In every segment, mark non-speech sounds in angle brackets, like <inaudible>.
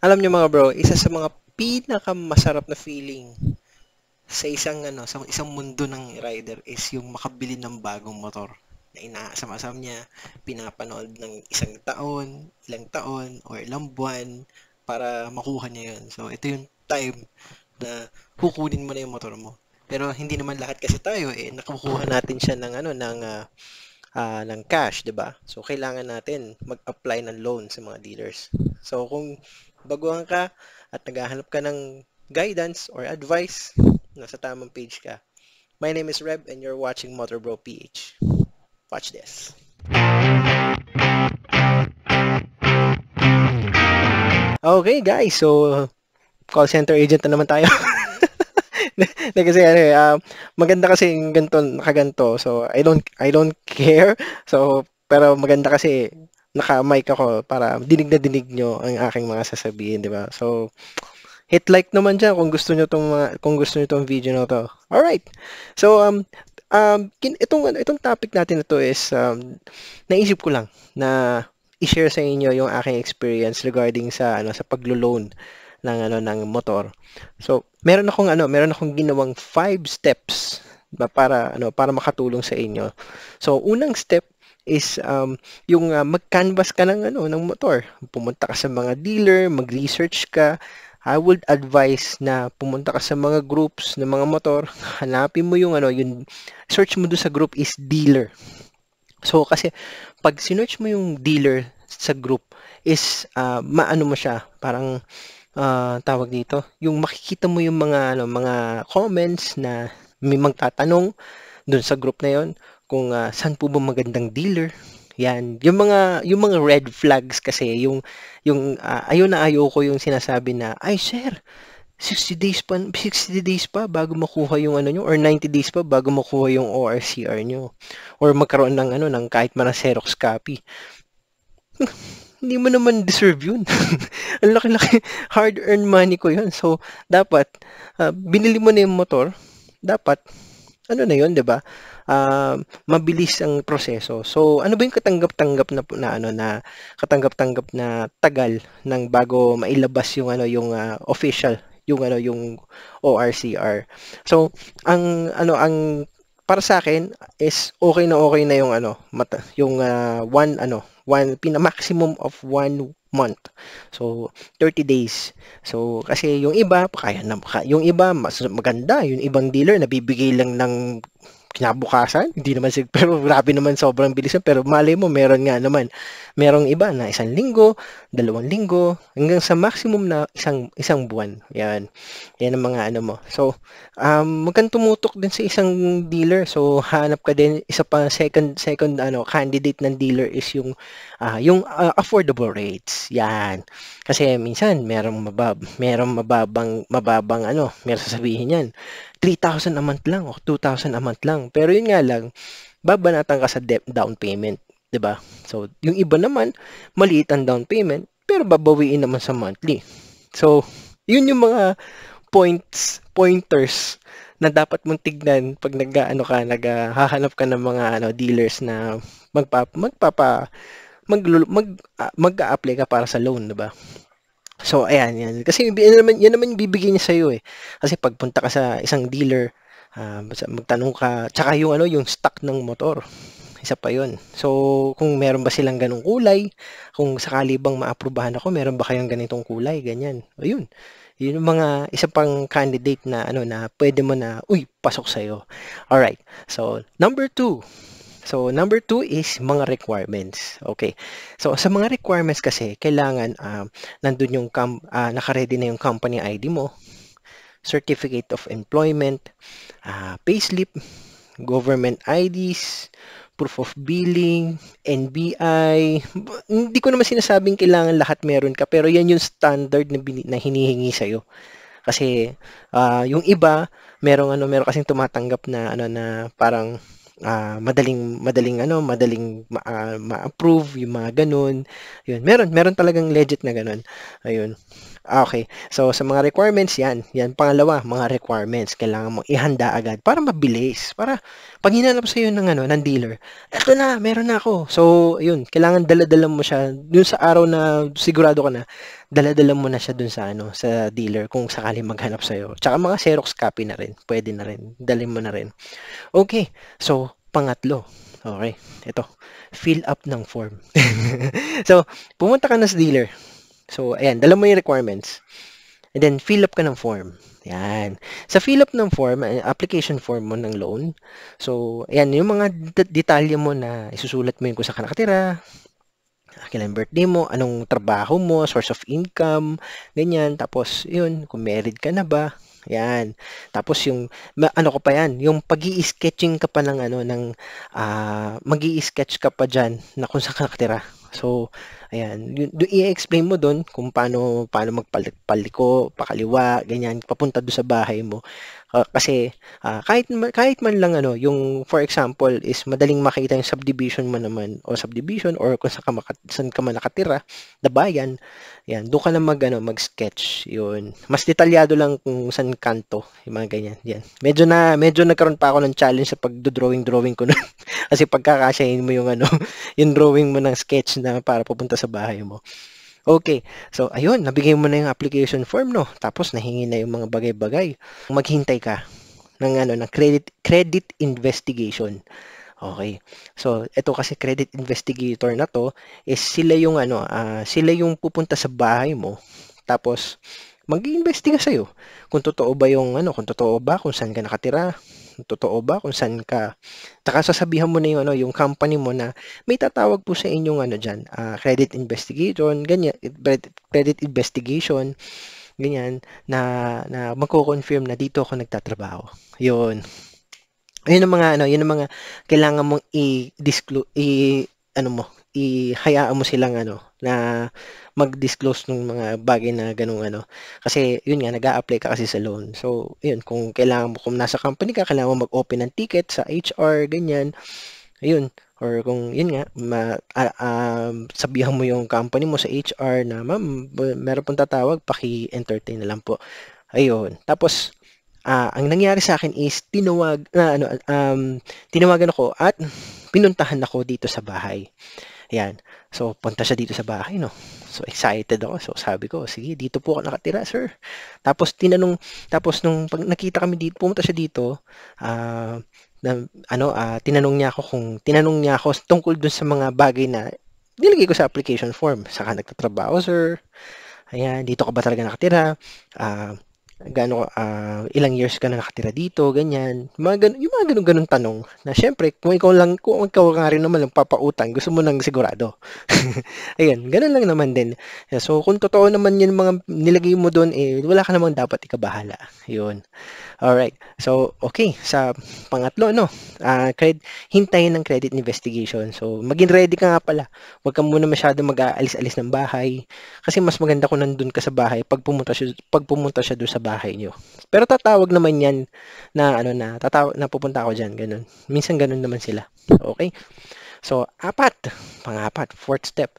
alam niyo mga bro, isa sa mga pinakamasarap na feeling sa isang ano, sa isang mundo ng rider is yung makabili ng bagong motor na inaasam-asam niya, pinapanood ng isang taon, ilang taon, or ilang buwan para makuha niya yun. So, ito yung time na kukunin mo na yung motor mo. Pero hindi naman lahat kasi tayo eh nakukuha natin siya ng ano ng uh, uh, ng cash, 'di ba? So kailangan natin mag-apply ng loan sa mga dealers. So, kung baguhan ka at naghahanap ka ng guidance or advice, nasa tamang page ka. My name is Reb and you're watching Motorbro PH. Watch this. Okay guys, so call center agent na naman tayo. na <laughs> kasi ano eh, uh, maganda kasi yung ganito, nakaganto. So, I don't, I don't care. So, pero maganda kasi naka-mic ako para dinig na dinig nyo ang aking mga sasabihin, di ba? So, hit like naman dyan kung gusto nyo tong mga, kung gusto nyo tong video na to. All right. So um um itong ano, itong topic natin na to is um naisip ko lang na i-share sa inyo yung aking experience regarding sa ano sa paglo-loan ng ano ng motor. So, meron akong ano, meron akong ginawang 5 steps para ano para makatulong sa inyo. So, unang step is um, yung uh, mag-canvas ka ng, ano, ng motor. Pumunta ka sa mga dealer, mag-research ka. I would advise na pumunta ka sa mga groups ng mga motor, <laughs> hanapin mo yung ano, yung search mo doon sa group is dealer. So kasi pag sinearch mo yung dealer sa group is uh, maano mo siya, parang uh, tawag dito, yung makikita mo yung mga ano, mga comments na may magtatanong doon sa group na yon kung uh, saan po ba magandang dealer. Yan, yung mga yung mga red flags kasi yung yung uh, ayaw na ayaw ko yung sinasabi na ay sir 60 days pa 60 days pa bago makuha yung ano nyo or 90 days pa bago makuha yung ORCR nyo or magkaroon ng ano ng kahit man na Xerox copy. <laughs> hindi mo naman deserve yun. <laughs> Ang laki-laki hard-earned money ko yun. So, dapat, uh, binili mo na yung motor, dapat, ano na yun, di ba? uh, mabilis ang proseso. So, ano ba yung katanggap-tanggap na, na ano na katanggap-tanggap na tagal ng bago mailabas yung ano yung uh, official yung ano yung ORCR. So, ang ano ang para sa akin is okay na okay na yung ano mata, yung uh, one ano one pina maximum of one month. So 30 days. So kasi yung iba kaya na yung iba mas maganda, yung ibang dealer nabibigay lang ng kinabukasan, hindi naman sig <laughs> pero grabe naman sobrang bilis yun. Pero mali mo, meron nga naman. Merong iba na isang linggo, dalawang linggo, hanggang sa maximum na isang isang buwan. Yan. Yan ang mga ano mo. So, um, magkang tumutok din sa isang dealer. So, hanap ka din, isa pa second, second ano, candidate ng dealer is yung, uh, yung uh, affordable rates. Yan. Kasi minsan, merong mabab, merong mababang, mababang ano, meron sasabihin yan 3,000 a month lang o 2,000 a month lang. Pero yun nga lang, babanatan ka sa debt down payment, 'di ba? So, yung iba naman, maliit ang down payment, pero babawiin naman sa monthly. So, yun yung mga points, pointers na dapat mong tignan pag nag-ano ka, naghahanap ka ng mga ano dealers na magpa, magpapa mag ah, mag-apply ka para sa loan, 'di ba? So, ayan, yan. Kasi yan naman, yan naman yung bibigay niya sa'yo eh. Kasi pagpunta ka sa isang dealer, uh, magtanong ka, tsaka yung, ano, yung stock ng motor. Isa pa yon So, kung meron ba silang ganong kulay, kung sakali bang maaprubahan ako, meron ba kayang ganitong kulay, ganyan. Ayun. Yun yung mga isa pang candidate na ano na pwede mo na uy pasok sa iyo. All right. So, number two, So, number two is mga requirements. Okay. So, sa mga requirements kasi, kailangan uh, nandun yung, uh, nakaready na yung company ID mo, certificate of employment, uh, payslip, government IDs, proof of billing, NBI. Hindi ko naman sinasabing kailangan lahat meron ka, pero yan yung standard na, na hinihingi sa'yo. Kasi uh, yung iba, merong ano, meron kasing tumatanggap na ano na parang uh, madaling madaling ano, madaling ma- uh, ma-approve yung mga ganun. Ayun, meron meron talagang legit na ganun. Ayun. Ah, okay. So sa mga requirements 'yan. 'Yan pangalawa, mga requirements kailangan mong ihanda agad para mabilis. Para pag hinanap sa iyo ng ano, ng dealer, eto na, meron na ako. So, ayun, kailangan dala-dala mo siya dun sa araw na sigurado ka na dala-dala mo na siya dun sa ano sa dealer kung sakali maghanap sa iyo. Tsaka mga Xerox copy na rin. Pwede na rin. Dalhin mo na rin. Okay. So, pangatlo. Okay. Ito. Fill up ng form. <laughs> so, pumunta ka na sa dealer. So, ayan. Dala mo yung requirements. And then, fill up ka ng form. Yan. Sa fill up ng form, eh, application form mo ng loan. So, ayan, yung mga detalye mo na isusulat mo yung kung saan ka nakatira, kailan birthday mo, anong trabaho mo, source of income, ganyan. Tapos, yun, kung married ka na ba, yan. Tapos yung ano ko pa yan, yung pagi-sketching ka pa ng ano ng uh, magi-sketch ka pa diyan na kung saan ka nakatira. So, ayan, i-explain mo doon kung paano paano magpaliko, pakaliwa, ganyan, papunta do sa bahay mo. Uh, kasi uh, kahit kahit man lang ano, yung for example is madaling makita yung subdivision mo naman o subdivision or kung saan ka, maka, saan ka man nakatira, the bayan. Ayan, doon ka lang mag ano, mag-sketch 'yun. Mas detalyado lang kung saan kanto, yung mga ganyan. Yan. Medyo na medyo nagkaroon pa ako ng challenge sa pagdo-drawing drawing ko <laughs> noon. Kasi pagkakasyahin mo yung ano, <laughs> yung drawing mo ng sketch na para pupunta sa bahay mo. Okay, so ayun, nabigay mo na yung application form, no? Tapos nahingi na yung mga bagay-bagay. Maghintay ka ng ano ng credit credit investigation. Okay. So, ito kasi credit investigator na to is sila yung ano, uh, sila yung pupunta sa bahay mo. Tapos mag-iimbestiga sa iyo kung totoo ba yung ano, kung totoo ba kung saan ka nakatira, totoo ba kung saan ka. Taka sasabihan mo na yung, ano, yung company mo na may tatawag po sa inyong ano diyan uh, ah, credit investigation, ganyan, credit investigation, ganyan, na, na magko-confirm na dito ako nagtatrabaho. Yun. Yun ang mga, ano, yun ang mga kailangan mong i-disclose, i, ano mo, i ihayaan mo silang, ano, na mag-disclose ng mga bagay na ganung ano. Kasi yun nga, nag apply ka kasi sa loan. So, yun, kung kailangan mo, kung nasa company ka, kailangan mo mag-open ng ticket sa HR, ganyan. Ayun, or kung yun nga ma, uh, uh, sabihan mo yung company mo sa HR na ma'am meron pong tatawag paki-entertain na lang po ayun tapos uh, ang nangyari sa akin is tinawag na uh, ano um tinawagan ako at pinuntahan ako dito sa bahay Ayan. So, punta siya dito sa bahay, no? So, excited ako. So, sabi ko, sige, dito po ako nakatira, sir. Tapos, tinanong, tapos nung pag nakita kami dito, pumunta siya dito, ah, uh, na, ano, uh, tinanong niya ako kung, tinanong niya ako tungkol dun sa mga bagay na nilagay ko sa application form. Saka nagtatrabaho, sir. Ayan, dito ka ba talaga nakatira? Ah, uh, gaano uh, ilang years ka na nakatira dito, ganyan. Mga ganun, yung mga ganun-ganun tanong na syempre, kung ikaw lang, kung ikaw nga rin naman lang papautang, gusto mo nang sigurado. <laughs> Ayun, ganun lang naman din. So, kung totoo naman yung mga nilagay mo doon, eh, wala ka namang dapat ikabahala. Yun. All right. So, okay. Sa pangatlo, no? Uh, cred, hintayin ng credit investigation. So, maging ready ka nga pala. Huwag ka muna masyado mag-aalis-alis ng bahay. Kasi mas maganda kung nandun ka sa bahay pag pumunta siya, pag pumunta siya doon sa bahay bahay nyo. Pero tatawag naman yan na ano na, tatawag, na pupunta ako dyan, ganun. Minsan ganun naman sila. Okay? So, apat, pangapat, fourth step,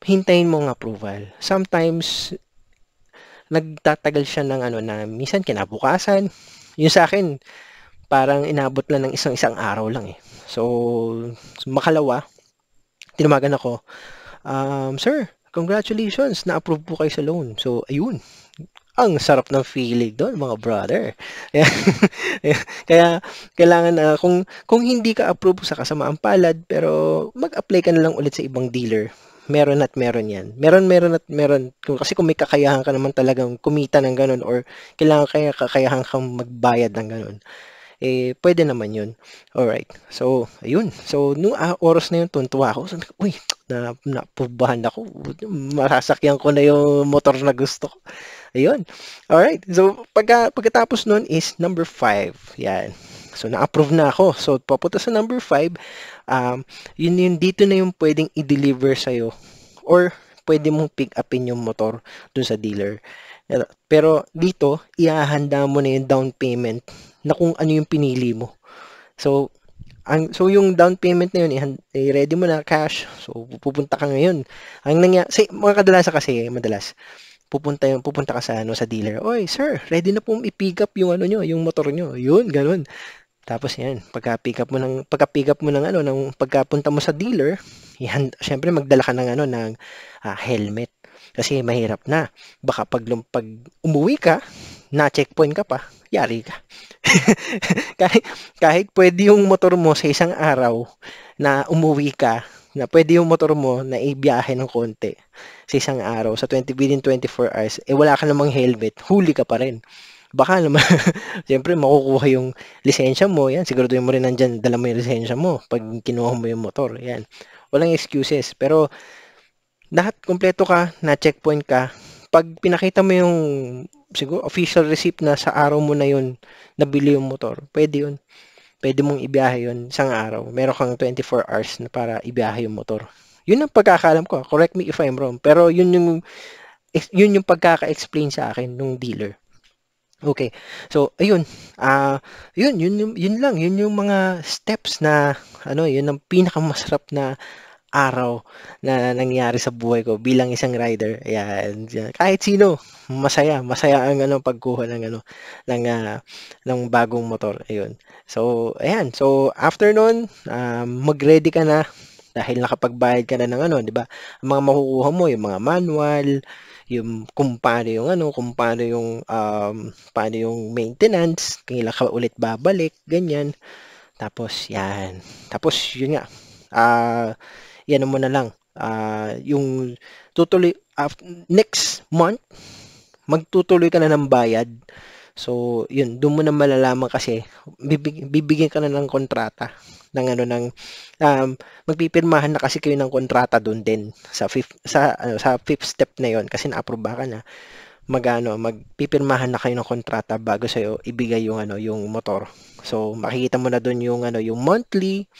hintayin mo ang approval. Sometimes, nagtatagal siya ng ano na, minsan kinabukasan. Yung sa akin, parang inabot lang ng isang-isang araw lang eh. So, makalawa, tinumagan ako, um, sir, congratulations, na-approve po kayo sa loan. So, ayun, ang sarap ng feeling doon mga brother. <laughs> Kaya kailangan uh, kung kung hindi ka approve sa kasamaang palad pero mag-apply ka na lang ulit sa ibang dealer. Meron at meron 'yan. Meron meron at meron kasi kung may kakayahan ka naman talagang kumita ng ganun or kailangan kaya kakayahan kang magbayad ng ganun eh, pwede naman yun. Alright. So, ayun. So, nung uh, oras na yun, tuntua ako. Sabi ko, uy, na, napubahan ako. Masasakyan ko na yung motor na gusto ko. Ayun. Alright. So, pagka, pagkatapos nun is number 5. Yan. So, na-approve na ako. So, papunta sa number 5, um, yun, yun dito na yung pwedeng i-deliver sa'yo. Or, pwede mong pick upin yung motor dun sa dealer. Pero dito, ihahanda mo na yung down payment na kung ano yung pinili mo. So, ang, so yung down payment na yun, i-ready mo na cash. So, pupunta ka ngayon. Ang nangyari, say, mga kadalasan kasi, madalas, pupunta yung pupunta ka sa ano sa dealer. Oy, sir, ready na po i-pick up yung ano nyo, yung motor nyo. Yun, ganun. Tapos yan, pagka pick up mo ng pagka pick up mo ng ano ng pagkapunta mo sa dealer, yan syempre magdala ka ng ano ng uh, helmet kasi mahirap na. Baka pag, pag umuwi ka, na-checkpoint ka pa, yari ka. <laughs> kahit, kahit pwede yung motor mo sa isang araw na umuwi ka, na pwede yung motor mo na ibiyahe ng konti sa isang araw, sa 20 within 24 hours, eh wala ka namang helmet, huli ka pa rin. Baka naman, <laughs> siyempre makukuha yung lisensya mo, yan, siguraduhin mo rin nandyan, dala mo yung lisensya mo pag kinuha mo yung motor, yan. Walang excuses, pero lahat kompleto ka, na checkpoint ka, pag pinakita mo yung siguro official receipt na sa araw mo na yun nabili yung motor, pwede yun. Pwede mong ibiyahe yun isang araw. Meron kang 24 hours na para ibiyahe yung motor. Yun ang pagkakaalam ko. Correct me if I'm wrong. Pero yun yung yun yung pagkaka-explain sa akin nung dealer. Okay. So, ayun. Ah, uh, yun, yun, yun lang. Yun yung mga steps na, ano, yun ang pinakamasarap na araw na nangyari sa buhay ko bilang isang rider. Ayan, kahit sino, masaya, masaya ang ano pagkuha ng ano ng uh, ng bagong motor. Ayun. So, ayan. So, after noon, uh, um, mag-ready ka na dahil nakapagbayad ka na ng ano, 'di ba? Ang mga makukuha mo, yung mga manual, yung kung paano yung ano, kung paano yung um, paano yung maintenance, kailan ka ulit babalik, ganyan. Tapos 'yan. Tapos 'yun nga. Ah, uh, yan mo na lang. Uh, yung tutuloy, uh, next month, magtutuloy ka na ng bayad. So, yun, doon mo na malalaman kasi bibig, bibigyan ka na ng kontrata ng ano ng um, magpipirmahan na kasi kayo ng kontrata doon din sa fifth sa ano, sa fifth step na yon kasi na-approve ka na magano magpipirmahan na kayo ng kontrata bago sa ibigay yung ano yung motor. So makikita mo na doon yung ano yung monthly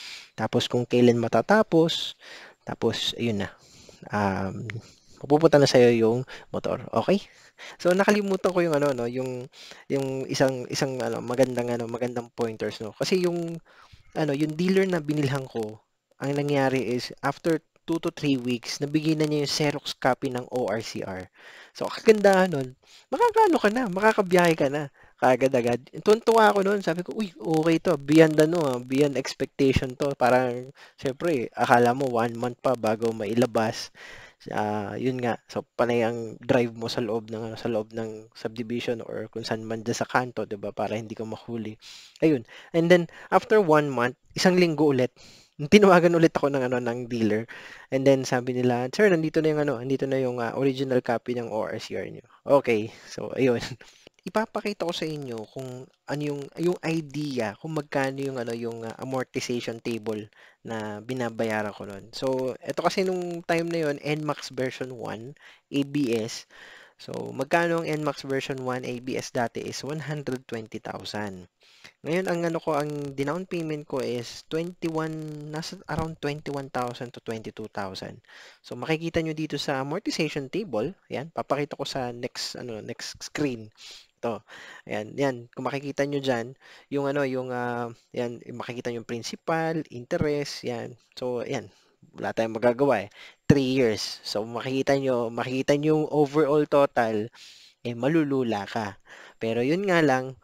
tapos kung kailan matatapos, tapos ayun na. Um, mapupunta na sa'yo yung motor. Okay? So nakalimutan ko yung ano no, yung yung isang isang ano magandang ano magandang pointers no. Kasi yung ano, yung dealer na binilhan ko, ang nangyari is after 2 to 3 weeks, nabigyan na niya yung Xerox copy ng ORCR. So, kagandahan nun, makakaano ka na, makakabiyahe ka na. Kagad-agad. Tuntua ako noon. Sabi ko, uy, okay to. Beyond ano, ah, beyond expectation to. Parang, syempre, akala mo one month pa bago mailabas. Uh, yun nga. So, panay ang drive mo sa loob ng, sa loob ng subdivision or kung saan man dyan sa kanto, 'di ba Para hindi ka mahuli. Ayun. And then, after one month, isang linggo ulit, tinawagan ulit ako ng ano ng dealer and then sabi nila sir nandito na yung ano nandito na yung uh, original copy ng ORCR niyo okay so ayun <laughs> ipapakita ko sa inyo kung ano yung yung idea kung magkano yung ano yung uh, amortization table na binabayaran ko noon. So, ito kasi nung time na yon NMAX version 1 ABS. So, magkano ang NMAX version 1 ABS dati is 120,000. Ngayon ang ano ko ang down payment ko is 21 nasa around 21,000 to 22,000. So, makikita nyo dito sa amortization table, ayan, papakita ko sa next ano next screen to. Ayan, yan. Kung makikita nyo dyan, yung ano, yung, uh, yan, makikita nyo yung principal, interest, yan. So, yan, wala tayong magagawa eh. 3 years. So, makikita nyo, makikita nyo yung overall total, eh, malulula ka. Pero yun nga lang,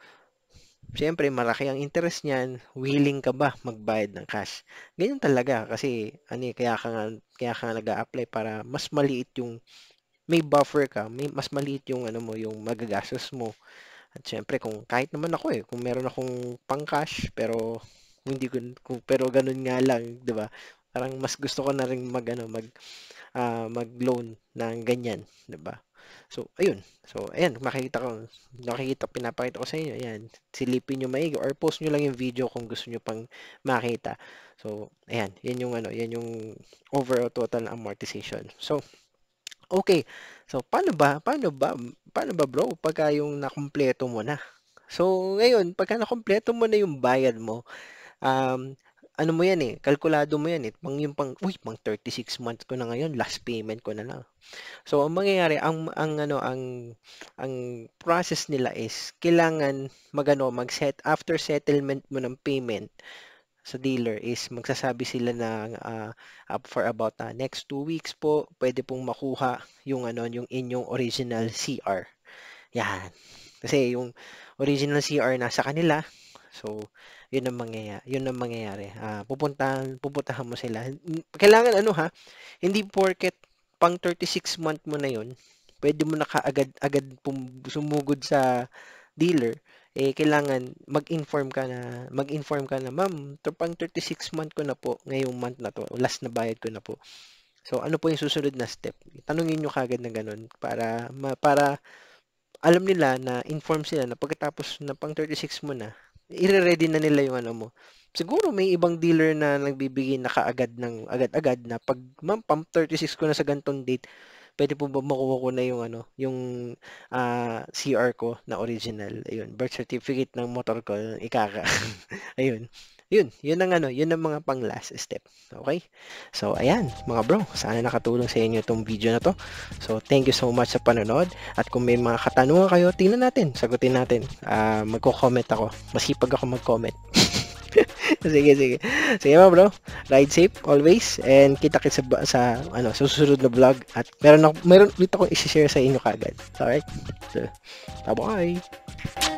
Siyempre, malaki ang interest niyan. Willing ka ba magbayad ng cash? Ganyan talaga kasi ano eh, kaya ka nga kaya ka nag-apply para mas maliit yung may buffer ka, may mas maliit yung ano mo, yung magagastos mo. At syempre kung kahit naman ako eh, kung meron akong pang-cash pero hindi ko kung, pero ganun nga lang, 'di ba? Parang mas gusto ko na ring mag ano, mag uh, mag-loan ng ganyan, 'di ba? So, ayun. So, ayan, makikita ko, nakikita, pinapakita ko sa inyo. Ayan, silipin nyo maigi or post nyo lang yung video kung gusto nyo pang makita. So, ayan, yan yung ano, yan yung overall total amortization. So, Okay. So, paano ba? Paano ba? Paano ba bro? Pagka yung nakumpleto mo na. So, ngayon, pagka nakumpleto mo na yung bayad mo, um, ano mo yan eh, kalkulado mo yan eh. Pang yung pang, uy, pang 36 months ko na ngayon, last payment ko na lang. So, ang mangyayari, ang, ang ano, ang, ang process nila is, kailangan magano, mag-set, after settlement mo ng payment, sa dealer is magsasabi sila na uh, up for about uh, next two weeks po pwede pong makuha yung ano yung inyong original CR. Yan. Kasi yung original CR nasa kanila. So, yun ang mangyayari. Yun ang mangyayari. Uh, pupuntahan, pupuntahan mo sila. Kailangan ano ha, hindi porket pang 36 month mo na yun, pwede mo na kaagad-agad pum- sumugod sa dealer eh kailangan mag-inform ka na mag-inform ka na ma'am to pang 36 month ko na po ngayong month na to last na bayad ko na po so ano po yung susunod na step tanungin nyo kagad na ganun para ma, para alam nila na inform sila na pagkatapos na pang 36 mo na i ready na nila yung ano mo siguro may ibang dealer na nagbibigay na kaagad ng agad-agad na pag ma'am pam 36 ko na sa gantong date pwede po ba makuha ko na yung ano, yung uh, ah, CR ko na original, ayun, birth certificate ng motor ko, ikaka. <laughs> ayun. Yun, yun ang ano, yun ang mga pang last step. Okay? So, ayan, mga bro, sana nakatulong sa inyo itong video na to. So, thank you so much sa panonood. At kung may mga katanungan kayo, tingnan natin, sagutin natin. Uh, magko-comment ako. Masipag ako mag-comment. <laughs> sige, sige. Sige mo bro. Ride safe always and kita kita sa, sa ano, susunod na vlog at meron ako meron dito akong i-share sa inyo kagad. Alright? So, bye-bye.